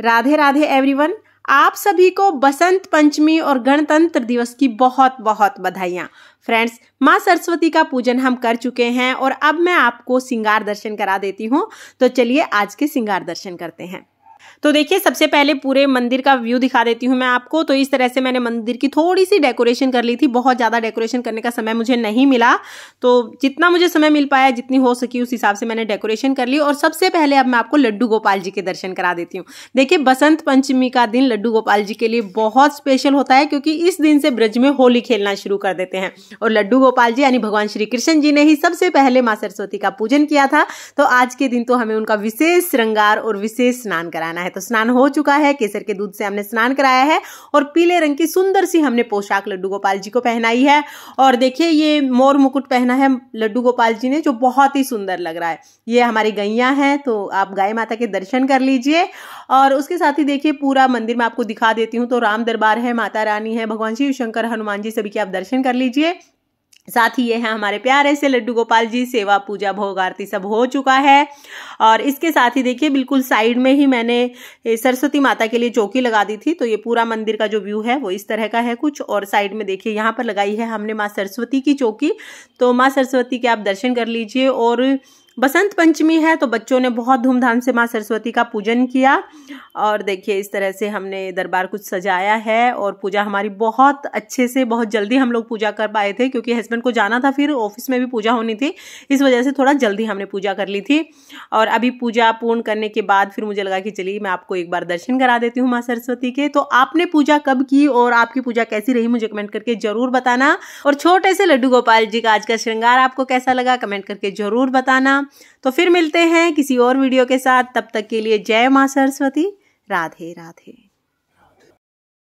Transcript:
Radhe Radhe everyone आप सभी को बसंत पंचमी और गणतंत्र दिवस की बहुत बहुत बधाइयाँ फ्रेंड्स माँ सरस्वती का पूजन हम कर चुके हैं और अब मैं आपको सिंगार दर्शन करा देती हूँ तो चलिए आज के सिंगार दर्शन करते हैं तो देखिए सबसे पहले पूरे मंदिर का व्यू दिखा देती हूँ मैं आपको तो इस तरह से मैंने मंदिर की थोड़ी सी डेकोरेशन कर ली थी बहुत ज़्यादा डेकोरेशन करने का समय मुझे नहीं मिला तो जितना मुझे समय मिल पाया जितनी हो सकी उस हिसाब से मैंने डेकोरेशन कर ली और सबसे पहले अब मैं आपको लड्डू गोपाल जी के दर्शन करा देती हूँ देखिए बसंत पंचमी का दिन लड्डू गोपाल जी के लिए बहुत स्पेशल होता है क्योंकि इस दिन से ब्रज में होली खेलना शुरू कर देते हैं और लड्डू गोपाल जी यानी भगवान श्री कृष्ण जी ने ही सबसे पहले माँ सरस्वती का पूजन किया था तो आज के दिन तो हमें उनका विशेष श्रृंगार और विशेष स्नान कराना जाना है तो स्नान हो चुका है केसर के दूध से हमने स्नान कराया है और पीले रंग की सुंदर सी हमने पोशाक लड्डू गोपाल जी को पहनाई है और देखिए ये मोर मुकुट पहना है लड्डू गोपाल जी ने जो बहुत ही सुंदर लग रहा है ये हमारी गैया हैं तो आप गाय माता के दर्शन कर लीजिए और उसके साथ ही देखिए पूरा मंदिर में आपको दिखा देती हूँ तो राम दरबार है माता रानी है भगवान शिव शंकर हनुमान जी सभी के आप दर्शन कर लीजिए साथ ही ये है हमारे प्यारे से लड्डू गोपाल जी सेवा पूजा भोग आरती सब हो चुका है और इसके साथ ही देखिए बिल्कुल साइड में ही मैंने सरस्वती माता के लिए चौकी लगा दी थी तो ये पूरा मंदिर का जो व्यू है वो इस तरह का है कुछ और साइड में देखिए यहाँ पर लगाई है हमने माँ सरस्वती की चौकी तो माँ सरस्वती के आप दर्शन कर लीजिए और बसंत पंचमी है तो बच्चों ने बहुत धूमधाम से माँ सरस्वती का पूजन किया और देखिए इस तरह से हमने दरबार कुछ सजाया है और पूजा हमारी बहुत अच्छे से बहुत जल्दी हम लोग पूजा कर पाए थे क्योंकि हस्बैंड को जाना था फिर ऑफिस में भी पूजा होनी थी इस वजह से थोड़ा जल्दी हमने पूजा कर ली थी और अभी पूजा पूर्ण करने के बाद फिर मुझे लगा कि चलिए मैं आपको एक बार दर्शन करा देती हूँ माँ सरस्वती के तो आपने पूजा कब की और आपकी पूजा कैसी रही मुझे कमेंट करके जरूर बताना और छोटे से लड्डू गोपाल जी का आज का श्रृंगार आपको कैसा लगा कमेंट करके जरूर बताना तो फिर मिलते हैं किसी और वीडियो के साथ तब तक के लिए जय माँ सरस्वती राधे राधे